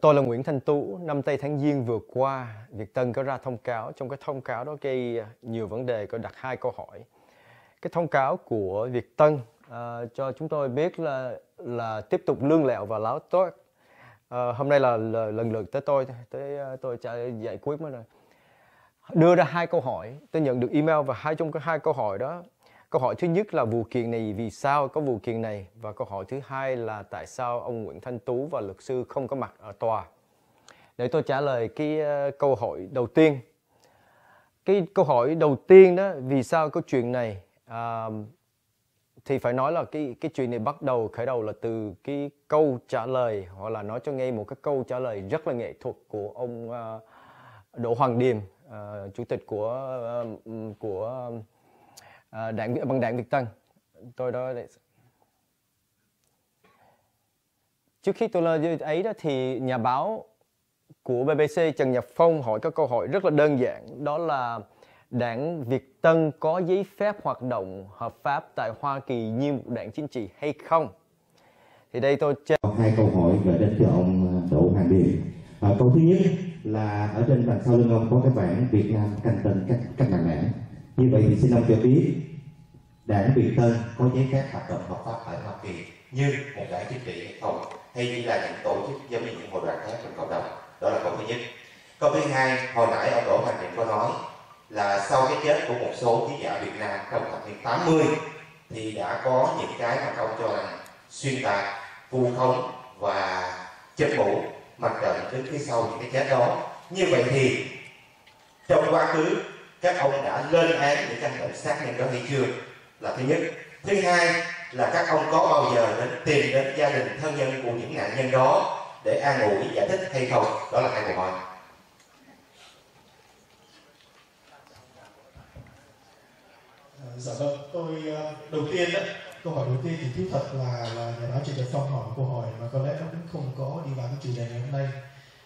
Tôi là Nguyễn Thanh Tú, năm tây tháng Giêng vừa qua, Việt Tân có ra thông cáo, trong cái thông cáo đó gây à, nhiều vấn đề, có đặt hai câu hỏi. Cái thông cáo của Việt Tân uh, cho chúng tôi biết là là tiếp tục lương lẹo và láo tốt. Uh, à, hôm nay là, lần lượt tới tôi, tới uh, tôi trả giải quyết mới rồi. Đưa ra hai câu hỏi, tôi nhận được email và hai trong cái hai câu hỏi đó Câu hỏi thứ nhất là vụ kiện này vì sao có vụ kiện này và câu hỏi thứ hai là tại sao ông Nguyễn Thanh Tú và luật sư không có mặt ở tòa. Để tôi trả lời cái ờ, câu hỏi đầu tiên. Cái câu hỏi đầu tiên đó vì sao có chuyện này à, thì phải nói là cái cái chuyện này bắt đầu khởi đầu là từ cái câu trả lời hoặc là nói cho nghe một cái câu trả lời rất là nghệ thuật của ông ờ, Đỗ Hoàng Điềm, ờ, chủ tịch của của à, ờ, đảng bằng đảng Việt Tân tôi đó để... trước khi tôi lên ấy đó thì nhà báo của BBC Trần Nhật Phong hỏi các câu hỏi rất là đơn giản đó là đảng Việt Tân có giấy phép hoạt động hợp pháp tại Hoa Kỳ như một đảng chính trị hay không? Thì đây tôi chơi. Hai câu hỏi về đến cho ông ờ, Đỗ Hoàng Điền. À, câu thứ nhất là ở trên đằng sau lưng ông có cái bản Việt Nam canh tên cách cách mạng đảng như vậy thì xin ông cho biết đảng Việt Tân có giấy phép hoạt động hợp pháp tại Hoa Kỳ như một đảng chính trị hay không hay như là những tổ chức giống như những hội đoàn khác trong cộng đồng đó là câu thứ nhất câu thứ hai hồi nãy ông Đỗ Hoàng Định có nói là sau cái chết của một số ký giả Việt Nam trong thập niên 80 thì đã có những cái mà ông cho rằng xuyên tạc, vu khống và chất mũ mặt trận đứng phía sau những cái chết đó như vậy thì trong quá khứ các ông đã lên án để căn bệnh sát nhân đó hay chưa là thứ nhất thứ hai là các ông có bao giờ đến tìm đến gia đình thân nhân của những nạn nhân đó để an ủi giải thích hay không đó là hai câu hỏi ờ, dạ vâng tôi ờ, đầu tiên đó, câu hỏi đầu tiên thì thú thật là, là nhà báo trịnh nhật phong hỏi câu hỏi mà có lẽ nó cũng không có đi vào cái chủ đề ngày hôm nay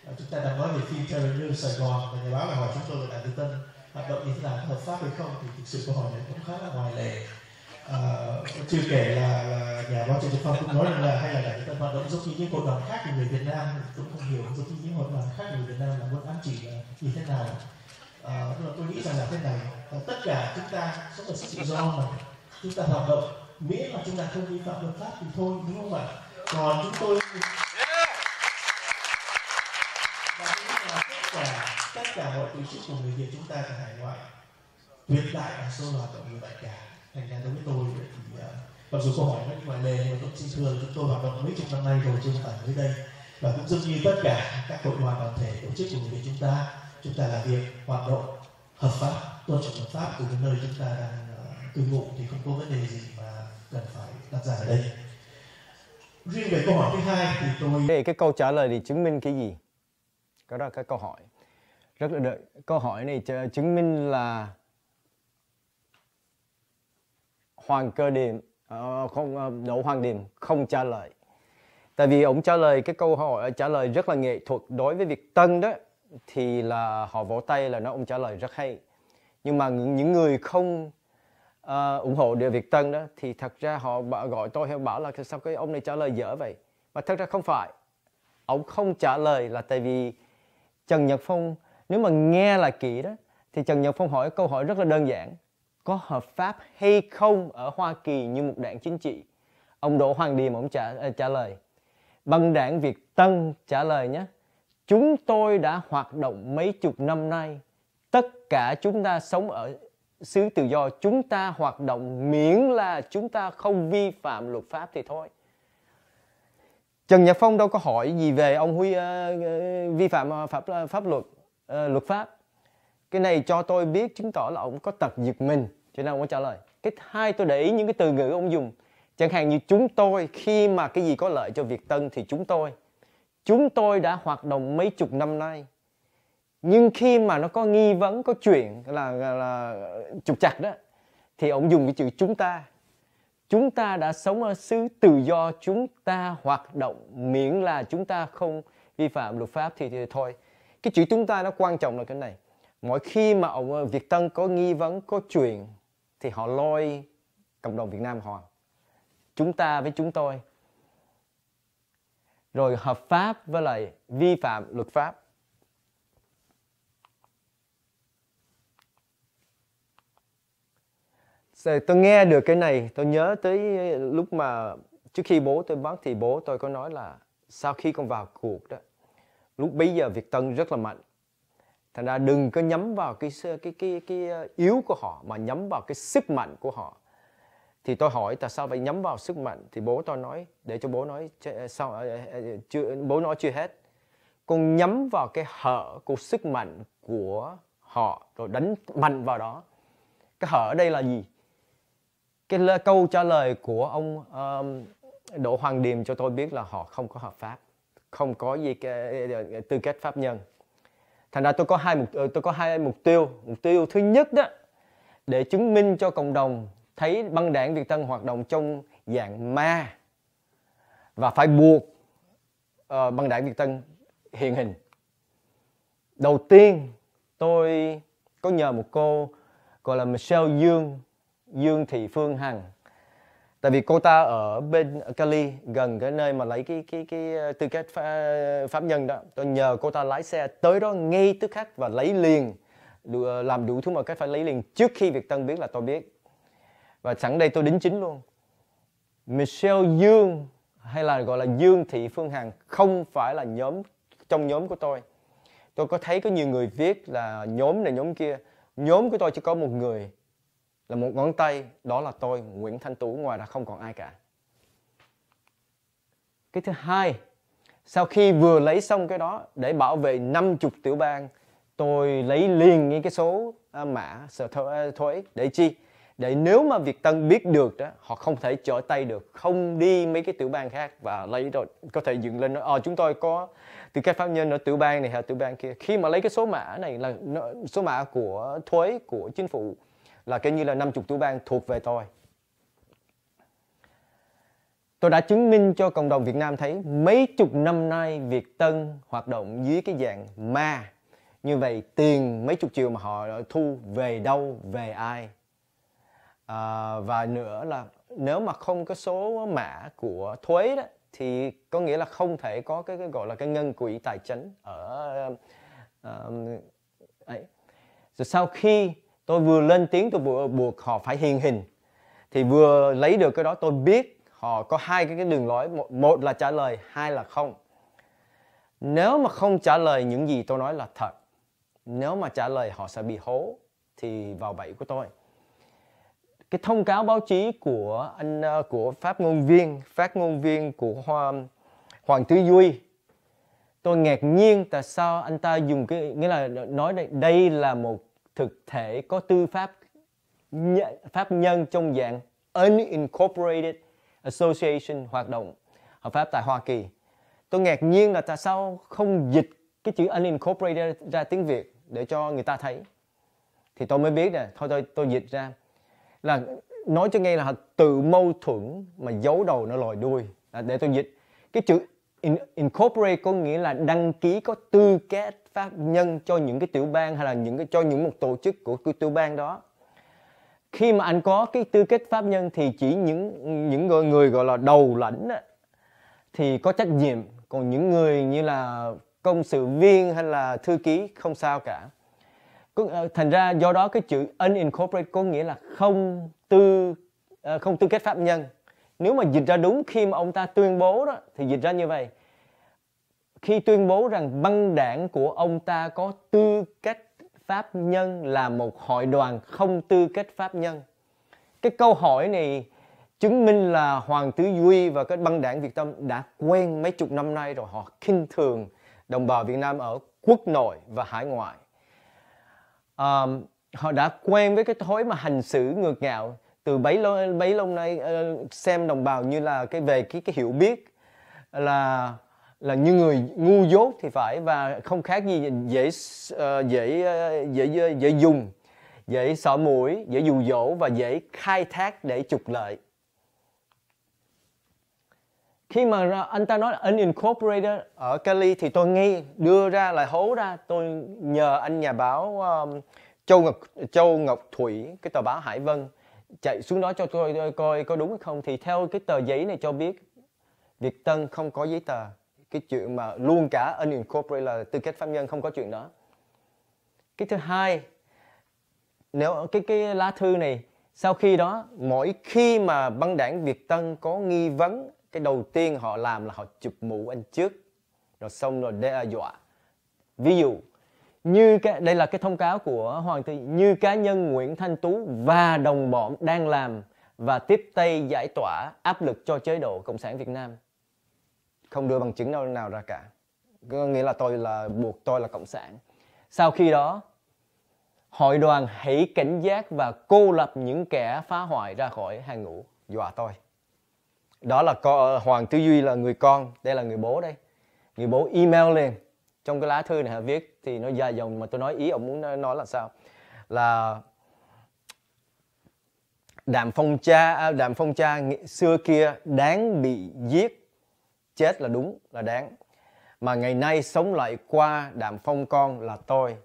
ờ, chúng ta đang nói về phim Terror Sài Gòn và nhà báo là hỏi chúng tôi là Đàn Tư Tân hoạt động như thế nào hợp pháp hay không thì thực sự câu hỏi này cũng khá là ngoài lệ à, ờ, chưa kể là, là nhà báo trịnh phong cũng nói rằng là hay là đảng ta hoạt động giống như những hội đoàn khác thì người việt nam cũng không hiểu giống như những hội đoàn khác người việt nam là muốn ám chỉ là như thế nào à, tôi nghĩ rằng là thế này à, tất cả chúng ta sống ở sự tự do mà chúng ta hoạt động miễn là chúng ta không vi phạm luật pháp thì thôi đúng không ạ còn chúng tôi cả mọi tổ chức cùng người Việt chúng ta là hải ngoại tuyệt đại là sâu là mọi người đại cả thành ra đối với tôi thì ờ, mặc dù câu hỏi nó ngoài lề nhưng mà tôi xin thưa chúng tôi hoạt động mấy chục năm nay rồi chưa không phải mới đây và cũng giống như tất cả các hội đoàn đoàn thể tổ chức của người Việt chúng ta chúng ta làm việc hoạt động hợp pháp tuân thủ luật pháp của cái nơi chúng ta đang ờ, cư ngụ thì không có vấn đề gì mà cần phải đặt ra ở đây riêng về câu hỏi thứ hai thì tôi về cái câu trả lời thì chứng minh cái gì đó là cái câu hỏi rất là đợi câu hỏi này chứng minh là hoàng cơ điểm uh, ờ, không ờ, đỗ hoàng điểm không trả lời tại vì ông trả lời cái câu hỏi ờ, trả lời rất là nghệ thuật đối với việc tân đó thì là họ vỗ tay là nó ông trả lời rất hay nhưng mà những người không uh, ủng hộ được việc tân đó thì thật ra họ gọi tôi hay bảo là sao cái ông này trả lời dở vậy mà thật ra không phải ông không trả lời là tại vì Trần Nhật Phong nếu mà nghe là kỹ đó thì trần nhật phong hỏi câu hỏi rất là đơn giản có hợp pháp hay không ở hoa kỳ như một đảng chính trị ông đỗ hoàng điềm ông trả ờ, trả lời băng đảng việt tân trả lời nhé chúng tôi đã hoạt động mấy chục năm nay tất cả chúng ta sống ở xứ tự do chúng ta hoạt động miễn là chúng ta không vi phạm luật pháp thì thôi Trần Nhật Phong đâu có hỏi gì về ông Huy uh, vi phạm pháp pháp luật uh, luật pháp cái này cho tôi biết chứng tỏ là ông có tật giật mình cho nên ông có trả lời cái hai tôi để ý những cái từ ngữ ông dùng chẳng hạn như chúng tôi khi mà cái gì có lợi cho việc tân thì chúng tôi chúng tôi đã hoạt động mấy chục năm nay nhưng khi mà nó có nghi vấn có chuyện là là, là trục chặt đó thì ông dùng cái chữ chúng ta chúng ta đã sống ở xứ tự do chúng ta hoạt động miễn là chúng ta không vi phạm luật pháp thì, thì thôi cái chữ chúng ta nó quan trọng là cái này mỗi khi mà ông Việt Tân có nghi vấn có chuyện thì họ lôi cộng đồng Việt Nam họ chúng ta với chúng tôi rồi hợp pháp với lại vi phạm luật pháp rồi tôi nghe được cái này tôi nhớ tới lúc mà trước khi bố tôi mất thì bố tôi có nói là sau khi con vào cuộc đó lúc bây giờ Việt Tân rất là mạnh thành ra đừng có nhắm vào cái cái cái cái ờ, yếu của họ mà nhắm vào cái sức mạnh của họ thì tôi hỏi tại sao phải nhắm vào sức mạnh thì bố tôi nói để cho bố nói ờ, sao ờ, chưa bố nói chưa hết con nhắm vào cái hở của sức mạnh của họ rồi đánh mạnh vào đó cái hở ở đây là gì cái câu trả lời của ông um, Đỗ Hoàng Điềm cho tôi biết là họ không có hợp pháp không có gì cái, tư cách pháp nhân thành ra tôi có hai mục ờ, tôi có hai mục tiêu mục tiêu thứ nhất đó để chứng minh cho cộng đồng thấy băng đảng Việt Tân hoạt động trong dạng ma và phải buộc uh, băng đảng Việt Tân hiện hình đầu tiên tôi có nhờ một cô gọi là Michelle Dương Dương Thị Phương Hằng tại vì cô ta ở bên Cali gần cái nơi mà lấy cái cái cái ờ, tư cách ờ, pháp, nhân đó tôi nhờ cô ta lái xe tới đó ngay tức khắc và lấy liền ờ, làm đủ thứ mọi cách phải lấy liền trước khi việc Tân biết là tôi biết và sẵn đây tôi đính chính luôn Michelle Dương hay là gọi là Dương Thị Phương Hằng không phải là nhóm trong nhóm của tôi tôi có thấy có nhiều người viết là nhóm này nhóm kia nhóm của tôi chỉ có một người là một ngón tay đó là tôi Nguyễn Thanh Tú ngoài ra không còn ai cả cái thứ hai sau khi vừa lấy xong cái đó để bảo vệ 50 tiểu bang tôi lấy liền những cái số à, mã sở à, thuế để chi để nếu mà Việt Tân biết được đó họ không thể trở tay được không đi mấy cái tiểu bang khác và lấy rồi có thể dựng lên nói ờ chúng tôi có từ các pháp nhân ở tiểu bang này hay tiểu bang kia khi mà lấy cái số mã này là số mã của thuế của chính phủ là cái như là 50 tiểu bang thuộc về tôi. Tôi đã chứng minh cho cộng đồng Việt Nam thấy mấy chục năm nay Việt Tân hoạt động dưới cái dạng ma. Như vậy tiền mấy chục triệu mà họ thu về đâu, về ai? À, và nữa là nếu mà không có số mã của thuế đó thì có nghĩa là không thể có cái, cái gọi là cái ngân quỹ tài chính ở uh, ấy. Rồi sau khi tôi vừa lên tiếng tôi vừa buộc họ phải hiền hình thì vừa lấy được cái đó tôi biết họ có hai cái, cái đường lối một, là trả lời hai là không nếu mà không trả lời những gì tôi nói là thật nếu mà trả lời họ sẽ bị hố thì vào bẫy của tôi cái thông cáo báo chí của anh ờ, của phát ngôn viên phát ngôn viên của hoàng Hoàng Tứ Duy tôi ngạc nhiên tại sao anh ta dùng cái nghĩa là nói đây đây là một thực thể có tư pháp pháp nhân trong dạng unincorporated association hoạt động hợp pháp tại Hoa Kỳ. Tôi ngạc nhiên là tại sao không dịch cái chữ unincorporated ra tiếng Việt để cho người ta thấy. Thì tôi mới biết nè, thôi tôi tôi dịch ra là nói cho nghe là từ mâu thuẫn mà giấu đầu nó lòi đuôi. À, để tôi dịch cái chữ in, incorporate có nghĩa là đăng ký có tư cách pháp nhân cho những cái tiểu bang hay là những cái cho những một tổ chức của cái tiểu bang đó khi mà anh có cái tư cách pháp nhân thì chỉ những những người, người gọi là đầu lãnh á, thì có trách nhiệm còn những người như là công sự viên hay là thư ký không sao cả ờ, thành ra do đó cái chữ unincorporated có nghĩa là không tư ờ, không tư cách pháp nhân nếu mà dịch ra đúng khi mà ông ta tuyên bố đó thì dịch ra như vậy khi tuyên bố rằng băng đảng của ông ta có tư cách pháp nhân là một hội đoàn không tư cách pháp nhân. Cái câu hỏi này chứng minh là Hoàng Tứ Duy và các băng đảng Việt Tâm đã quen mấy chục năm nay rồi họ khinh thường đồng bào Việt Nam ở quốc nội và hải ngoại. À, họ đã quen với cái thói mà hành xử ngược ngạo từ bấy lâu bấy lâu nay ờ, xem đồng bào như là cái về cái cái hiểu biết là là như người ngu dốt thì phải và không khác gì dễ ờ, dễ ờ, dễ dễ, dễ dùng dễ sợ mũi dễ dụ dỗ và dễ khai thác để trục lợi khi mà anh ta nói là unincorporated ở Cali thì tôi nghe đưa ra lại hố ra tôi nhờ anh nhà báo um, Châu Ngọc Châu Ngọc Thủy cái tờ báo Hải Vân chạy xuống đó cho tôi coi có đúng hay không thì theo cái tờ giấy này cho biết Việt Tân không có giấy tờ cái chuyện mà luôn cả unincorporated là tư cách pháp nhân không có chuyện đó cái thứ hai nếu cái cái lá thư này sau khi đó mỗi khi mà băng đảng Việt Tân có nghi vấn cái đầu tiên họ làm là họ chụp mũ anh trước rồi xong rồi đe dọa ví dụ như cái, đây là cái thông cáo của hoàng thị như cá nhân Nguyễn Thanh Tú và đồng bọn đang làm và tiếp tay giải tỏa áp lực cho chế độ cộng sản Việt Nam không đưa bằng chứng nào nào ra cả có nghĩa là tôi là buộc tôi là cộng sản sau khi đó hội đoàn hãy cảnh giác và cô lập những kẻ phá hoại ra khỏi hàng ngũ dọa tôi đó là co, hoàng tư duy là người con đây là người bố đây người bố email lên trong cái lá thư này viết thì nó dài dòng mà tôi nói ý ông muốn nói là sao là đàm phong cha à, đàm phong cha xưa kia đáng bị giết chết là đúng là đáng mà ngày nay sống lại qua đàm phong con là tôi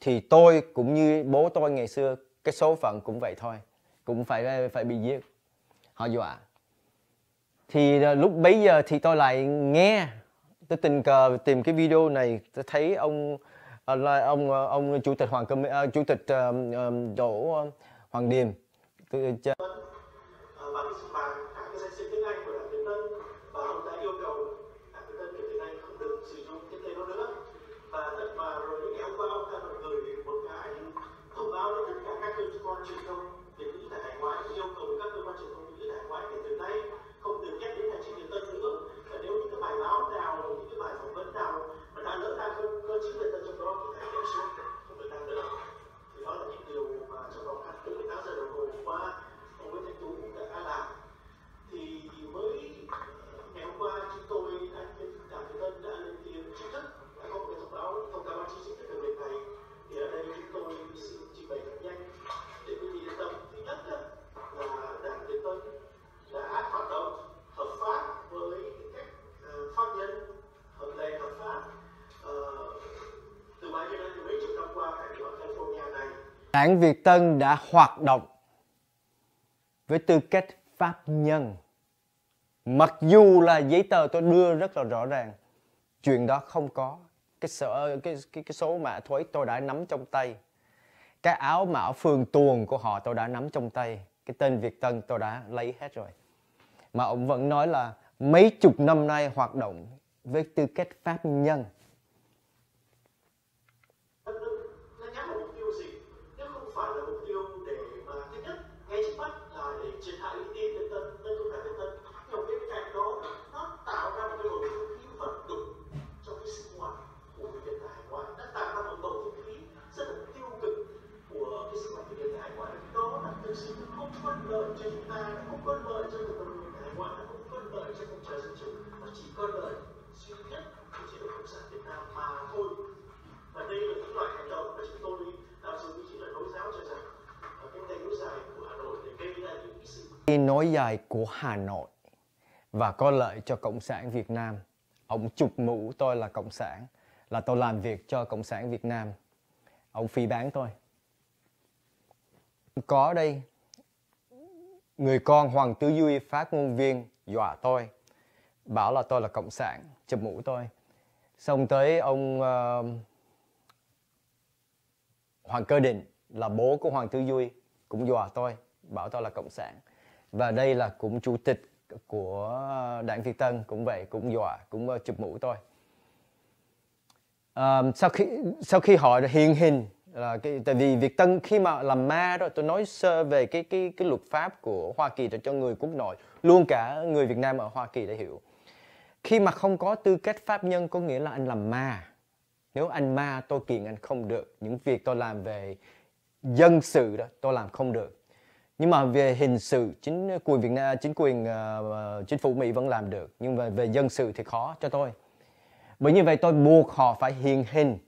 thì tôi cũng như bố tôi ngày xưa cái số phận cũng vậy thôi cũng phải phải bị giết họ dọa thì ờ, lúc bấy giờ thì tôi lại nghe tôi tình cờ tìm cái video này tôi thấy ông ờ, là ông ờ, ông chủ tịch hoàng chủ tịch đỗ hoàng điềm tôi, Hãng Việt Tân đã hoạt động với tư cách pháp nhân. Mặc dù là giấy tờ tôi đưa rất là rõ ràng, chuyện đó không có. Cái sở cái cái, cái số mã thuế tôi đã nắm trong tay. Cái áo mão phường tuồng của họ tôi đã nắm trong tay. Cái tên Việt Tân tôi đã lấy hết rồi. Mà ông vẫn nói là mấy chục năm nay hoạt động với tư cách pháp nhân hay nói dài của Hà Nội và có lợi cho Cộng sản Việt Nam. Ông chụp mũ tôi là Cộng sản, là tôi làm việc cho Cộng sản Việt Nam. Ông phi bán tôi. Có đây, người con Hoàng Tứ Duy phát ngôn viên dọa tôi, bảo là tôi là Cộng sản, chụp mũ tôi. Xong tới ông uh, Hoàng Cơ Định là bố của Hoàng Tứ Duy cũng dọa tôi, bảo tôi là Cộng sản và đây là cũng chủ tịch của đảng Việt Tân cũng vậy cũng dọa cũng ờ, chụp mũ tôi à, ờ, sau khi sau khi họ hiện hình là cái tại vì Việt Tân khi mà làm ma đó tôi nói sơ về cái cái cái luật pháp của Hoa Kỳ để cho người quốc nội luôn cả người Việt Nam ở Hoa Kỳ để hiểu khi mà không có tư cách pháp nhân có nghĩa là anh làm ma nếu anh ma tôi kiện anh không được những việc tôi làm về dân sự đó tôi làm không được nhưng mà về hình sự chính quyền ờ, Việt Nam chính quyền uh, chính phủ Mỹ vẫn làm được nhưng mà về dân sự thì khó cho tôi bởi như vậy tôi buộc họ phải hiện hình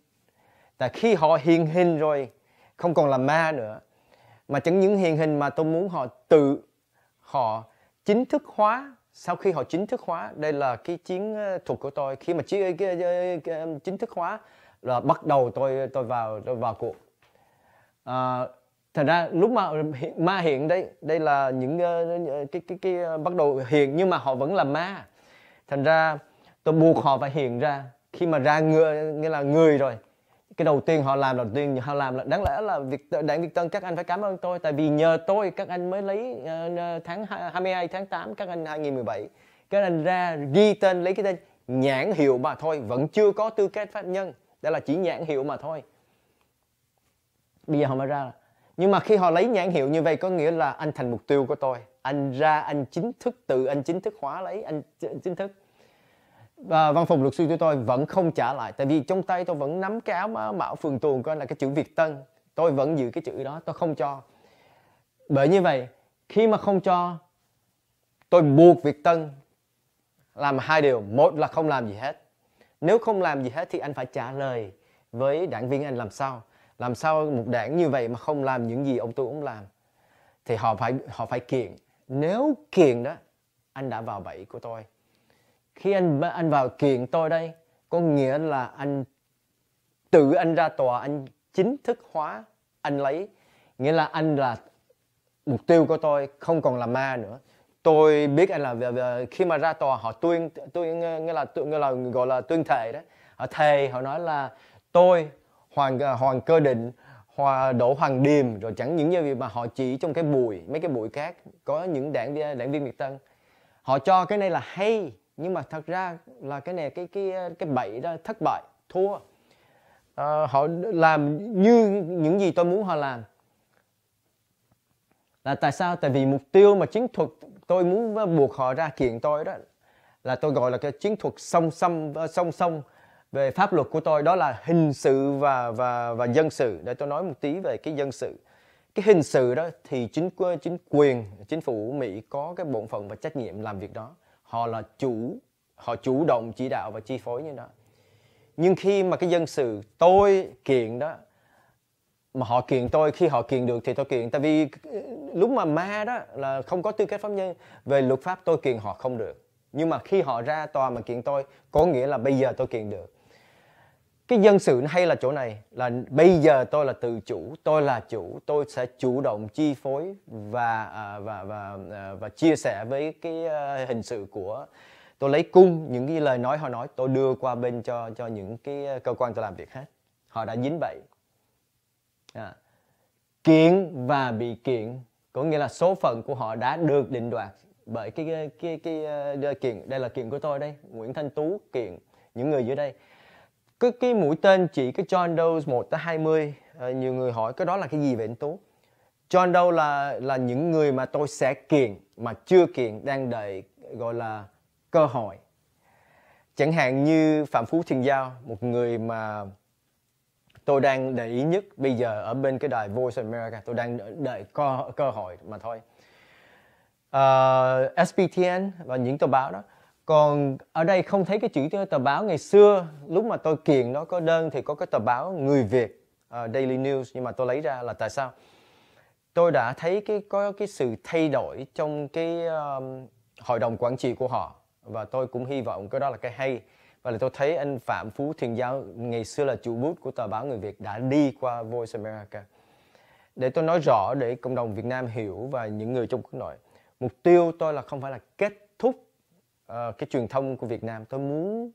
tại khi họ hiện hình rồi không còn là ma nữa mà chẳng những hiện hình mà tôi muốn họ tự họ chính thức hóa sau khi họ chính thức hóa đây là cái chiến thuật của tôi khi mà chính thức hóa là bắt đầu tôi tôi vào tôi vào cuộc à, thật ra lúc mà ma hiện đây đây là những ờ, cái cái cái ờ, bắt đầu hiện nhưng mà họ vẫn là ma thành ra tôi buộc họ phải hiện ra khi mà ra người nghĩa là người rồi cái đầu tiên họ làm đầu tiên họ làm là đáng lẽ là việc đảng Việt Tân các anh phải cảm ơn tôi tại vì nhờ tôi các anh mới lấy uh, tháng 22 tháng 8 các anh 2017 các anh ra ghi tên lấy cái tên nhãn hiệu mà thôi vẫn chưa có tư cách pháp nhân đây là chỉ nhãn hiệu mà thôi bây giờ họ mới ra là nhưng mà khi họ lấy nhãn hiệu như vậy có nghĩa là anh thành mục tiêu của tôi anh ra anh chính thức tự anh chính thức hóa lấy anh chính thức và văn phòng luật sư của tôi vẫn không trả lại tại vì trong tay tôi vẫn nắm cái áo mà mão phường tuồng coi là cái chữ việt tân tôi vẫn giữ cái chữ đó tôi không cho bởi như vậy khi mà không cho tôi buộc việt tân làm hai điều một là không làm gì hết nếu không làm gì hết thì anh phải trả lời với đảng viên anh làm sao làm sao một đảng như vậy mà không làm những gì ông tôi cũng làm thì họ phải họ phải kiện nếu kiện đó anh đã vào bẫy của tôi khi anh anh vào kiện tôi đây có nghĩa là anh tự anh ra tòa anh chính thức hóa anh lấy nghĩa là anh là mục tiêu của tôi không còn là ma nữa tôi biết anh là khi mà ra tòa họ tuyên tôi nghĩa là tuyên nghĩa là gọi là tuyên thệ đó họ thề họ nói là tôi hoàng ờ, hoàng cơ định Hoa Đỗ Hoàng Điềm rồi chẳng những như vậy mà họ chỉ trong cái bụi mấy cái bụi cát có những đảng đảng viên Việt Tân họ cho cái này là hay nhưng mà thật ra là cái này cái cái ờ, cái bậy đó thất bại thua à, họ làm như những gì tôi muốn họ làm là tại sao tại vì mục tiêu mà chiến thuật tôi muốn buộc họ ra kiện tôi đó là tôi gọi là cái chiến thuật song song song song về pháp luật của tôi đó là hình sự và và và dân sự để tôi nói một tí về cái dân sự cái hình sự đó thì chính chính quyền chính phủ Mỹ có cái bổn phận và trách nhiệm làm việc đó họ là chủ họ chủ động chỉ đạo và chi phối như đó nhưng khi mà cái dân sự tôi kiện đó mà họ kiện tôi khi họ kiện được thì tôi kiện tại vì ờ, lúc mà ma đó là không có tư cách pháp nhân về luật pháp tôi kiện họ không được nhưng mà khi họ ra tòa mà kiện tôi có nghĩa là bây giờ tôi kiện được cái dân sự hay là chỗ này là bây giờ tôi là tự chủ tôi là chủ tôi sẽ chủ động chi phối và à, và và à, và chia sẻ với cái à, hình sự của tôi lấy cung những cái lời nói họ nói tôi đưa qua bên cho cho những cái à, cơ quan tôi làm việc hết họ đã dính bậy à. kiện và bị kiện có nghĩa là số phận của họ đã được định đoạt bởi cái cái cái, cái, cái kiện đây là kiện của tôi đây Nguyễn Thanh Tú kiện những người dưới đây cái cái mũi tên chỉ cái John Doe 1 tới 20 à, ờ, nhiều người hỏi cái đó là cái gì vậy anh Tú John Doe là là những người mà tôi sẽ kiện mà chưa kiện đang đợi gọi là cơ hội chẳng hạn như Phạm Phú Thiên Giao một người mà tôi đang để ý nhất bây giờ ở bên cái đài Voice America tôi đang đợi cơ cơ hội mà thôi uh, ờ, SPTN và những tờ báo đó còn ở đây không thấy cái chữ tờ báo ngày xưa lúc mà tôi kiện nó có đơn thì có cái tờ báo người việt uh, daily news nhưng mà tôi lấy ra là tại sao tôi đã thấy cái có cái sự thay đổi trong cái uh, hội đồng quản trị của họ và tôi cũng hy vọng cái đó là cái hay và là tôi thấy anh Phạm Phú Thiền Giao ngày xưa là chủ bút của tờ báo Người Việt đã đi qua Voice America để tôi nói rõ để cộng đồng Việt Nam hiểu và những người trong quốc nội mục tiêu tôi là không phải là kết thúc Ờ, cái truyền thông của Việt Nam tôi muốn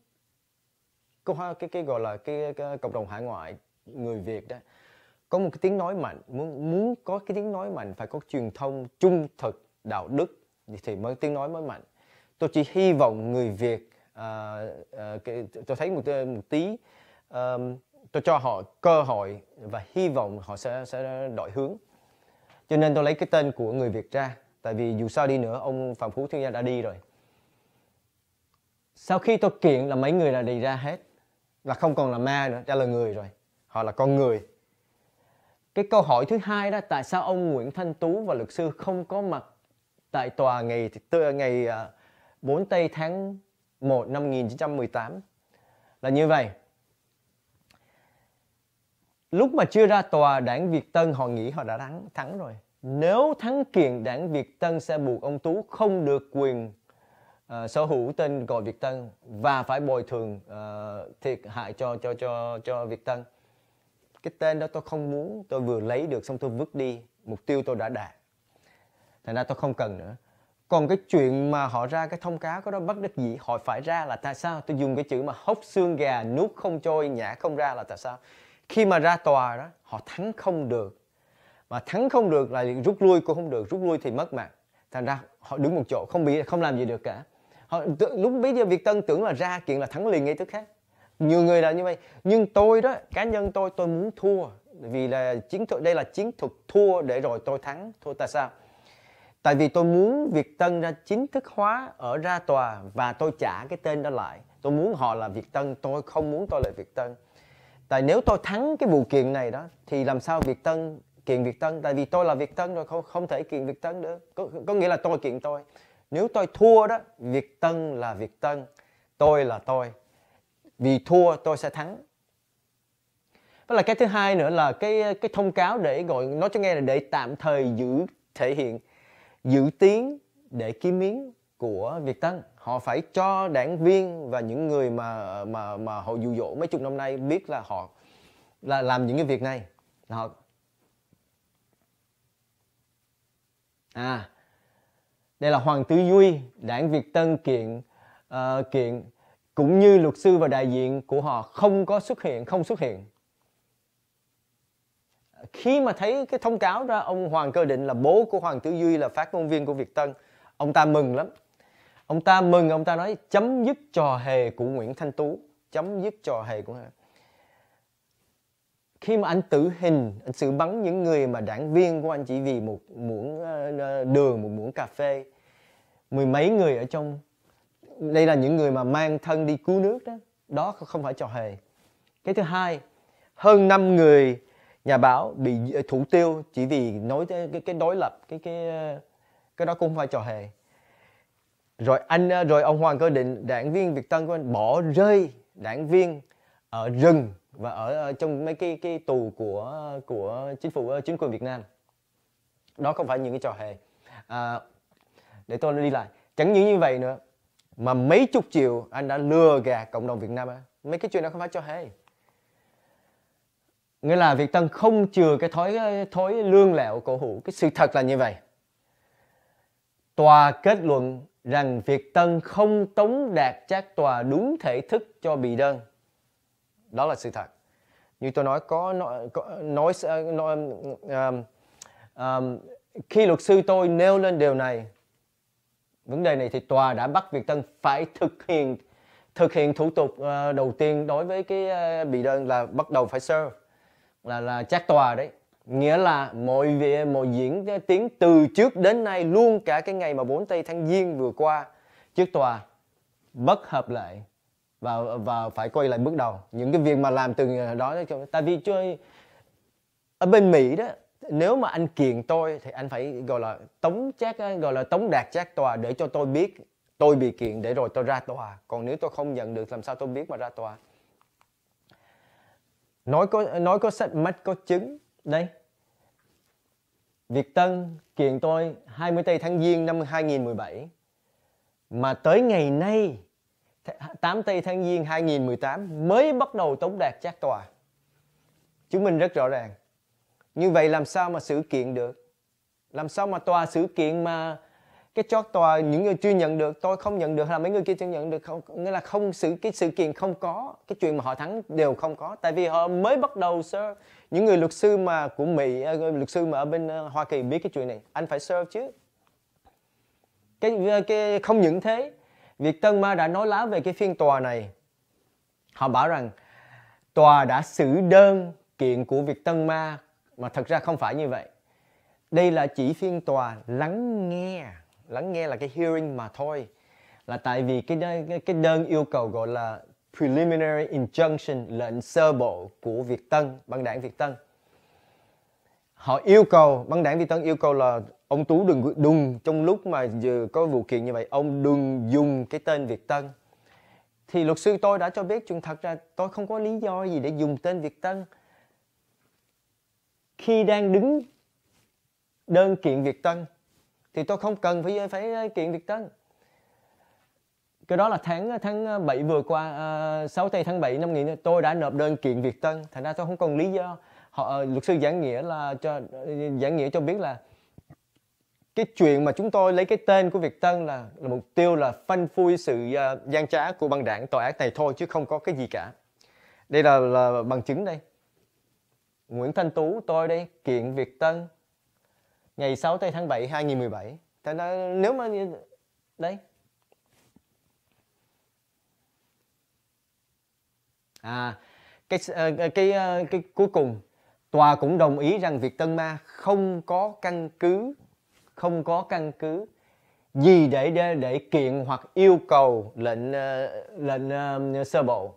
cái cái cái gọi là cái, cái cộng đồng hải ngoại người Việt đó có một cái tiếng nói mạnh muốn muốn có cái tiếng nói mạnh phải có truyền thông trung thực đạo đức thì mới tiếng nói mới mạnh tôi chỉ hy vọng người Việt à, à, tôi thấy một, một tí à, tôi cho họ cơ hội và hy vọng họ sẽ sẽ đổi hướng cho nên tôi lấy cái tên của người Việt ra tại vì dù sao đi nữa ông Phạm Phú Thiên Gia đã đi rồi sau khi tôi kiện là mấy người là đi ra hết là không còn là ma nữa đã là người rồi họ là con người cái câu hỏi thứ hai đó tại sao ông Nguyễn Thanh Tú và luật sư không có mặt tại tòa ngày ngày 4 à, tây tháng 1 năm 1918 là như vậy lúc mà chưa ra tòa đảng Việt Tân họ nghĩ họ đã thắng thắng rồi nếu thắng kiện đảng Việt Tân sẽ buộc ông Tú không được quyền Ờ, sở hữu tên gọi Việt Tân và phải bồi thường uh, thiệt hại cho cho cho cho Việt Tân cái tên đó tôi không muốn tôi vừa lấy được xong tôi vứt đi mục tiêu tôi đã đạt thành ra tôi không cần nữa còn cái chuyện mà họ ra cái thông cáo có đó bất đắc dĩ họ phải ra là tại sao tôi dùng cái chữ mà hốc xương gà nuốt không trôi nhả không ra là tại sao khi mà ra tòa đó họ thắng không được mà thắng không được là rút lui cũng không được rút lui thì mất mạng thành ra họ đứng một chỗ không bị không làm gì được cả họ tự, lúc bấy giờ việt tân tưởng là ra kiện là thắng liền ngay tức khác nhiều người là như vậy nhưng tôi đó cá nhân tôi tôi muốn thua vì là chiến thuật đây là chiến thuật thua để rồi tôi thắng thua tại sao tại vì tôi muốn việt tân ra chính thức hóa ở ra tòa và tôi trả cái tên đó lại tôi muốn họ là việt tân tôi không muốn tôi là việt tân tại nếu tôi thắng cái vụ kiện này đó thì làm sao việt tân kiện việt tân tại vì tôi là việt tân rồi không không thể kiện việt tân được có, có nghĩa là tôi kiện tôi nếu tôi thua đó việt tân là việt tân tôi là tôi vì thua tôi sẽ thắng với là cái thứ hai nữa là cái cái thông cáo để gọi nói cho nghe là để tạm thời giữ thể hiện giữ tiếng để kiếm miếng của Việt Tân họ phải cho đảng viên và những người mà mà mà họ dụ dỗ mấy chục năm nay biết là họ là làm những cái việc này họ à đây là Hoàng Tử Duy, đảng Việt Tân kiện uh, kiện cũng như luật sư và đại diện của họ không có xuất hiện, không xuất hiện. Khi mà thấy cái thông cáo ra ông Hoàng Cơ Định là bố của Hoàng Tử Duy là phát ngôn viên của Việt Tân, ông ta mừng lắm. Ông ta mừng, ông ta nói chấm dứt trò hề của Nguyễn Thanh Tú, chấm dứt trò hề của khi mà anh tử hình anh xử bắn những người mà đảng viên của anh chỉ vì một muỗng ờ, ờ, đường một muỗng cà phê mười mấy người ở trong đây là những người mà mang thân đi cứu nước đó đó không phải trò hề cái thứ hai hơn năm người nhà báo bị ờ, thủ tiêu chỉ vì nói cái cái đối lập cái cái cái đó cũng không phải trò hề rồi anh ờ, rồi ông Hoàng Cơ Định đảng viên Việt Tân của anh bỏ rơi đảng viên ở rừng và ở ờ, trong mấy cái cái tù của của chính phủ chính quyền Việt Nam đó không phải những cái trò hề à, để tôi đi lại chẳng những như vậy nữa mà mấy chục triệu anh đã lừa gạt cộng đồng Việt Nam á mấy cái chuyện đó không phải cho hay nghĩa là Việt Tân không chừa cái thói thói lương lẹo cổ hủ cái sự thật là như vậy tòa kết luận rằng Việt Tân không tống đạt trác tòa đúng thể thức cho bị đơn đó là sự thật như tôi nói có nói, có, nói, ờ, nói um, um, khi luật sư tôi nêu lên điều này vấn đề này thì tòa đã bắt Việt Tân phải thực hiện thực hiện thủ tục uh, đầu tiên đối với cái uh, bị đơn là bắt đầu phải serve là là chắc tòa đấy nghĩa là mọi việc mọi diễn ờ, tiến từ trước đến nay luôn cả cái ngày mà 4 tây tháng giêng vừa qua trước tòa bất hợp lệ và và phải quay lại bước đầu những cái việc mà làm từ đó tại vì chơi ở bên mỹ đó nếu mà anh kiện tôi thì anh phải gọi là tống chát gọi là tống đạt chát tòa để cho tôi biết tôi bị kiện để rồi tôi ra tòa còn nếu tôi không nhận được làm sao tôi biết mà ra tòa nói có nói có sách mắt có chứng đây Việt Tân kiện tôi 24 tháng Giêng năm 2017 mà tới ngày nay 8 tây tháng Giêng 2018 mới bắt đầu tống đạt chát tòa chứng minh rất rõ ràng như vậy làm sao mà sự kiện được làm sao mà tòa sự kiện mà cái chót tòa những người chưa nhận được tôi không nhận được hay là mấy người kia chưa nhận được không nghĩa là không sự cái sự kiện không có cái chuyện mà họ thắng đều không có tại vì họ mới bắt đầu serve những người luật sư mà của mỹ ờ, luật sư mà ở bên ờ, hoa kỳ biết cái chuyện này anh phải serve chứ cái ờ, cái không những thế việt tân ma đã nói láo về cái phiên tòa này họ bảo rằng tòa đã xử đơn kiện của việt tân ma mà thật ra không phải như vậy đây là chỉ phiên tòa lắng nghe lắng nghe là cái hearing mà thôi là tại vì cái đơn, cái đơn yêu cầu gọi là preliminary injunction lệnh sơ bộ của Việt Tân băng đảng Việt Tân họ yêu cầu băng đảng Việt Tân yêu cầu là ông Tú đừng đừng trong lúc mà giờ có vụ kiện như vậy ông đừng dùng cái tên Việt Tân thì luật sư tôi đã cho biết chuyện thật ra tôi không có lý do gì để dùng tên Việt Tân khi đang đứng đơn kiện Việt Tân thì tôi không cần phải phải kiện Việt Tân cái đó là tháng tháng 7 vừa qua à, uh, 6 tây tháng 7 năm nghìn tôi đã nộp đơn kiện Việt Tân thành ra tôi không còn lý do họ uh, luật sư giảng nghĩa là cho giảng nghĩa cho biết là cái chuyện mà chúng tôi lấy cái tên của Việt Tân là, là mục tiêu là phanh phui sự uh, gian trá của băng đảng tội ác này thôi chứ không có cái gì cả đây là, là bằng chứng đây Nguyễn Thanh Tú tôi đây kiện Việt Tân ngày 6 tây tháng 7 2017 thế đó nếu mà đấy à cái ờ, ờ, cái cái, ờ, cái cuối cùng tòa cũng đồng ý rằng Việt Tân Ma không có căn cứ không có căn cứ gì để để, để kiện hoặc yêu cầu lệnh lệnh sơ bộ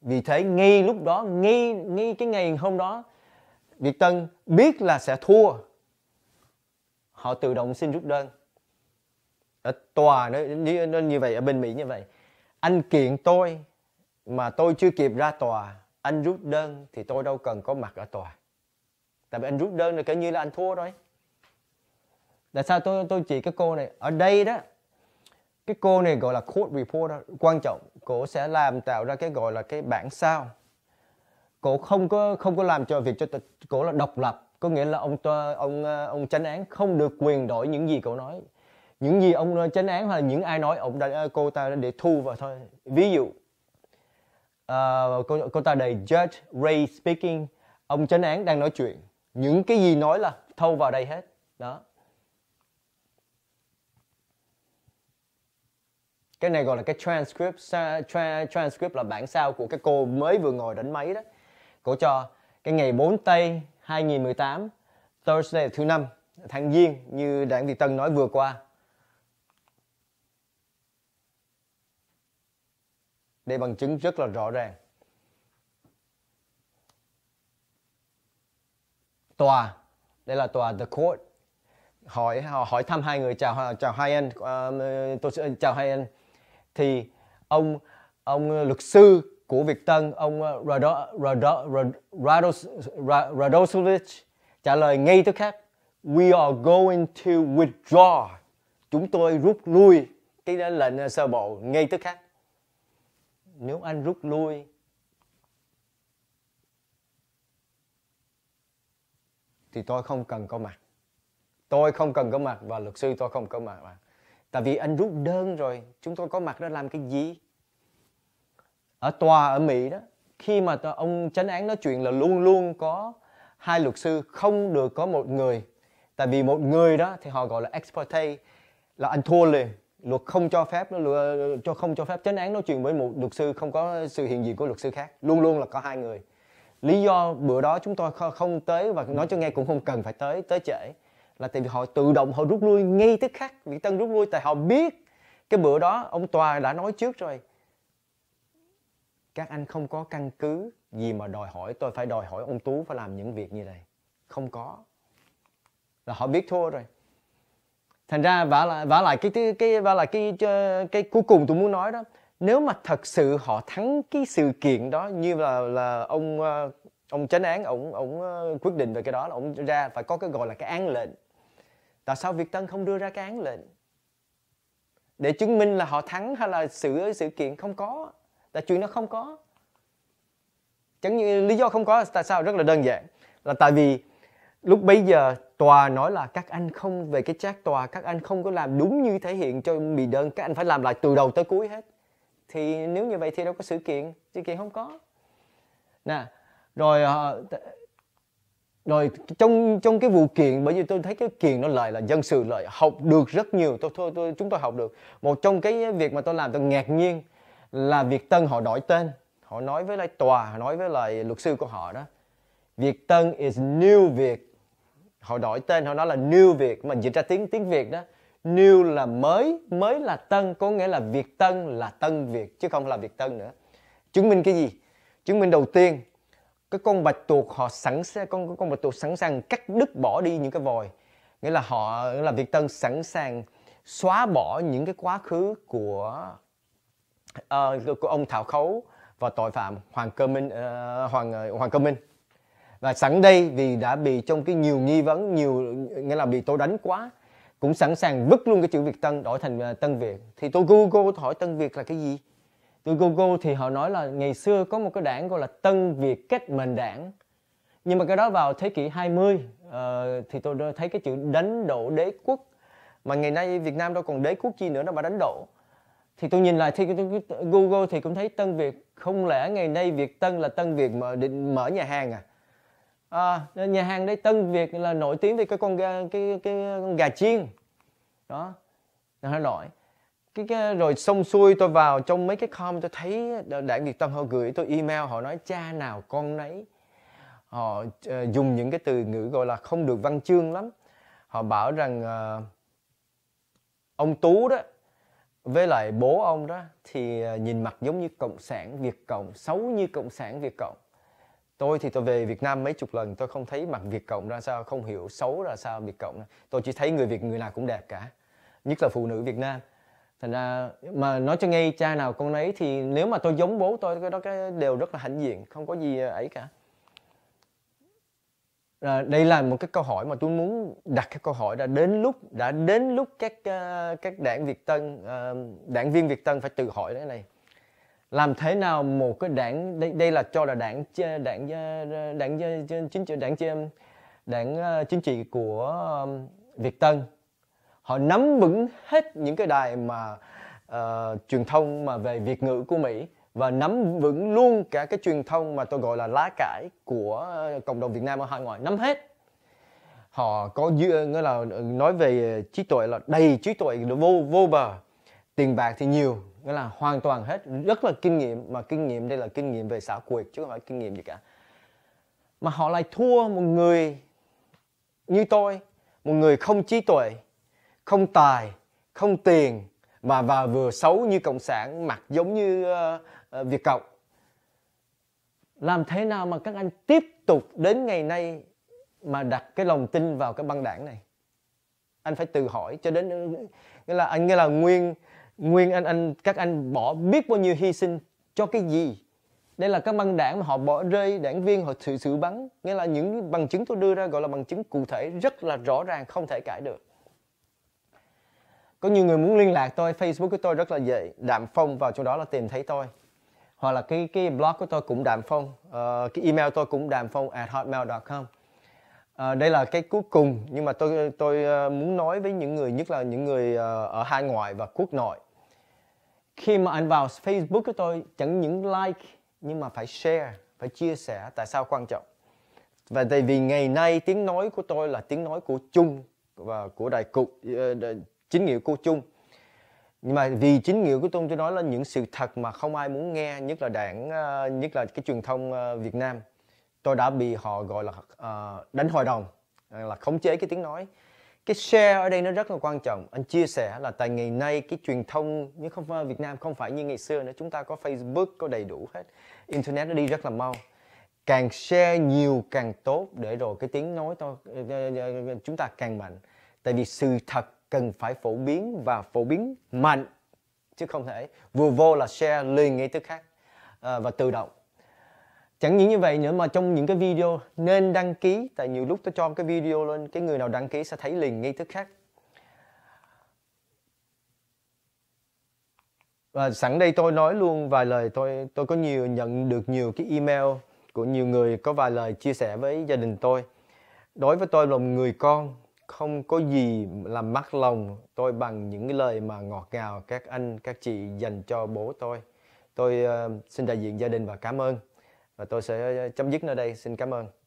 vì thế ngay lúc đó ngay ngay cái ngày hôm đó việt tân biết là sẽ thua họ tự động xin rút đơn ở tòa nó, nó như vậy ở bên mỹ như vậy anh kiện tôi mà tôi chưa kịp ra tòa anh rút đơn thì tôi đâu cần có mặt ở tòa tại vì anh rút đơn là kể như là anh thua rồi tại sao tôi tôi chỉ cái cô này ở đây đó cái cô này gọi là court reporter quan trọng cô sẽ làm tạo ra cái gọi là cái bản sao cô không có không có làm cho việc cho cô là độc lập có nghĩa là ông ông ờ, ông tranh án không được quyền đổi những gì cậu nói những gì ông tranh ờ, án hay là những ai nói ông đã ờ, cô ta để thu vào thôi ví dụ uh, cô, cô ta đầy judge Ray speaking ông tranh án đang nói chuyện những cái gì nói là thâu vào đây hết đó cái này gọi là cái transcript tra, transcript là bản sao của cái cô mới vừa ngồi đánh máy đó cổ cho cái ngày 4 tây 2018 Thursday thứ năm tháng giêng như đảng Việt Tân nói vừa qua đây bằng chứng rất là rõ ràng tòa đây là tòa the court hỏi hỏi thăm hai người chào chào hai anh uh, tôi sẽ chào hai anh thì ông ông ờ, luật sư của Việt Tân ông ờ, Rado, Rado, Rado, Radosovich trả lời ngay tức khắc We are going to withdraw. Chúng tôi rút lui cái đó lệnh ờ, sơ bộ ngay tức khắc. Nếu anh rút lui thì tôi không cần có mặt. Tôi không cần có mặt và luật sư tôi không có mặt. mà tại vì anh rút đơn rồi chúng tôi có mặt đó làm cái gì ở tòa ở mỹ đó khi mà ông chánh án nói chuyện là luôn luôn có hai luật sư không được có một người tại vì một người đó thì họ gọi là ex parte là anh thua liền luật không cho phép cho không cho phép chánh án nói chuyện với một luật sư không có sự hiện diện của luật sư khác luôn luôn là có hai người lý do bữa đó chúng tôi không tới và nói cho nghe cũng không cần phải tới tới trễ là tại vì họ tự động họ rút lui ngay tức khắc vị Tân rút lui tại họ biết cái bữa đó ông Tòa đã nói trước rồi các anh không có căn cứ gì mà đòi hỏi tôi phải đòi hỏi ông Tú phải làm những việc như này không có là họ biết thua rồi thành ra vả lại vả lại cái cái vả lại cái, cái cái cuối cùng tôi muốn nói đó nếu mà thật sự họ thắng cái sự kiện đó như là là ông ờ, ông chánh án ông ông ờ, quyết định về cái đó là ông ra phải có cái gọi là cái án lệnh Tại sao Việt Tân không đưa ra cái án lệnh? Để chứng minh là họ thắng hay là sự sự kiện không có. Tại chuyện nó không có. Chẳng như lý do không có tại sao rất là đơn giản. Là tại vì lúc bây giờ tòa nói là các anh không về cái trác tòa các anh không có làm đúng như thể hiện cho bị đơn các anh phải làm lại từ đầu tới cuối hết thì nếu như vậy thì đâu có sự kiện sự kiện không có nè rồi ờ, rồi trong trong cái vụ kiện bởi vì tôi thấy cái kiện nó lợi là dân sự lợi học được rất nhiều tôi, tôi, tôi chúng tôi học được một trong cái việc mà tôi làm tôi ngạc nhiên là Việt Tân họ đổi tên họ nói với lại tòa nói với lại luật sư của họ đó Việt Tân is New Việt họ đổi tên họ nói là New Việt mà dịch ra tiếng tiếng Việt đó New là mới mới là Tân có nghĩa là Việt Tân là Tân Việt chứ không là Việt Tân nữa chứng minh cái gì chứng minh đầu tiên cái con bạch tuộc họ sẵn con con bạch tuộc sẵn sàng cắt đứt bỏ đi những cái vòi nghĩa là họ nghĩa là Việt Tân sẵn sàng xóa bỏ những cái quá khứ của uh, của ông Thảo Khấu và tội phạm Hoàng Cơ Minh uh, Hoàng ờ, Hoàng Cơ Minh và sẵn đây vì đã bị trong cái nhiều nghi vấn nhiều nghĩa là bị tôi đánh quá cũng sẵn sàng vứt luôn cái chữ Việt Tân đổi thành Tân Việt thì tôi Google hỏi Tân Việt là cái gì tôi google thì họ nói là ngày xưa có một cái đảng gọi là tân việt cách mệnh đảng nhưng mà cái đó vào thế kỷ 20 uh, ờ, thì tôi thấy cái chữ đánh đổ đế quốc mà ngày nay Việt Nam đâu còn đế quốc chi nữa đâu mà đánh đổ thì tôi nhìn lại thì Google thì cũng thấy Tân Việt không lẽ ngày nay Việt Tân là Tân Việt mà định mở nhà hàng à, à nhà hàng đây Tân Việt là nổi tiếng về cái con gà, cái cái con gà chiên đó là Hà cái, cái rồi xong xuôi tôi vào trong mấy cái com tôi thấy đại việt tân họ gửi tôi email họ nói cha nào con nấy họ uh, dùng những cái từ ngữ gọi là không được văn chương lắm họ bảo rằng uh, ông tú đó với lại bố ông đó thì ờ, nhìn mặt giống như cộng sản việt cộng xấu như cộng sản việt cộng tôi thì tôi về Việt Nam mấy chục lần tôi không thấy mặt Việt cộng ra sao không hiểu xấu ra sao Việt cộng tôi chỉ thấy người Việt người nào cũng đẹp cả nhất là phụ nữ Việt Nam thành ra mà nói cho ngay cha nào con ấy thì nếu mà tôi giống bố tôi cái đó cái đều rất là hãnh diện không có gì ờ, ấy cả à, đây là một cái câu hỏi mà tôi muốn đặt cái câu hỏi đã đến lúc đã đến lúc các ờ, các đảng Việt Tân đảng viên Việt Tân phải tự hỏi cái này làm thế nào một cái đảng đây, đây là cho là đảng đảng đảng đảng chính trị đảng đảng, đảng, đảng chính trị của Việt Tân họ nắm vững hết những cái đài mà uh, truyền thông mà về việt ngữ của mỹ và nắm vững luôn cả cái truyền thông mà tôi gọi là lá cải của cộng đồng việt nam ở hải ngoại nắm hết họ có nghĩa là ờ, nói về trí tuệ là đầy trí tuệ vô vô bờ tiền bạc thì nhiều nghĩa là hoàn toàn hết rất là kinh nghiệm mà kinh nghiệm đây là kinh nghiệm về xã quyệt chứ không phải kinh nghiệm gì cả mà họ lại thua một người như tôi một người không trí tuệ không tài không tiền mà và vừa xấu như cộng sản mặt giống như uh, uh, việt cộng làm thế nào mà các anh tiếp tục đến ngày nay mà đặt cái lòng tin vào cái băng đảng này anh phải tự hỏi cho đến nghĩa là anh nghĩa là nguyên nguyên anh anh các anh bỏ biết bao nhiêu hy sinh cho cái gì đây là các băng đảng mà họ bỏ rơi đảng viên họ sự xử bắn nghĩa là những bằng chứng tôi đưa ra gọi là bằng chứng cụ thể rất là rõ ràng không thể cãi được có nhiều người muốn liên lạc tôi facebook của tôi rất là dễ đạm phong vào trong đó là tìm thấy tôi hoặc là cái cái blog của tôi cũng đạm phong uh, cái email tôi cũng đạm phong at hotmail com uh, đây là cái cuối cùng nhưng mà tôi tôi uh, muốn nói với những người nhất là những người uh, ở hai ngoại và quốc nội khi mà anh vào facebook của tôi chẳng những like nhưng mà phải share phải chia sẻ tại sao quan trọng và tại vì ngày nay tiếng nói của tôi là tiếng nói của chung và của đại cục chính nghĩa của chung nhưng mà vì chính nghĩa của tôi tôi nói là những sự thật mà không ai muốn nghe nhất là đảng ờ, nhất là cái truyền thông ờ, Việt Nam tôi đã bị họ gọi là ờ, đánh hội đồng là khống chế cái tiếng nói cái share ở đây nó rất là quan trọng anh chia sẻ là tại ngày nay cái truyền thông nhưng không Việt Nam không phải như ngày xưa nữa chúng ta có Facebook có đầy đủ hết internet nó đi rất là mau càng share nhiều càng tốt để rồi cái tiếng nói to chúng ta càng mạnh tại vì sự thật cần phải phổ biến và phổ biến mạnh chứ không thể vừa vô là share liền ngay tức khác à, ờ, và tự động chẳng những như vậy nữa mà trong những cái video nên đăng ký tại nhiều lúc tôi cho cái video lên cái người nào đăng ký sẽ thấy liền ngay tức khác và sẵn đây tôi nói luôn vài lời tôi tôi có nhiều nhận được nhiều cái email của nhiều người có vài lời chia sẻ với gia đình tôi đối với tôi là một người con không có gì làm mất lòng tôi bằng những cái lời mà ngọt ngào các anh các chị dành cho bố tôi tôi uh, xin đại diện gia đình và cảm ơn và tôi sẽ chấm dứt nơi đây xin cảm ơn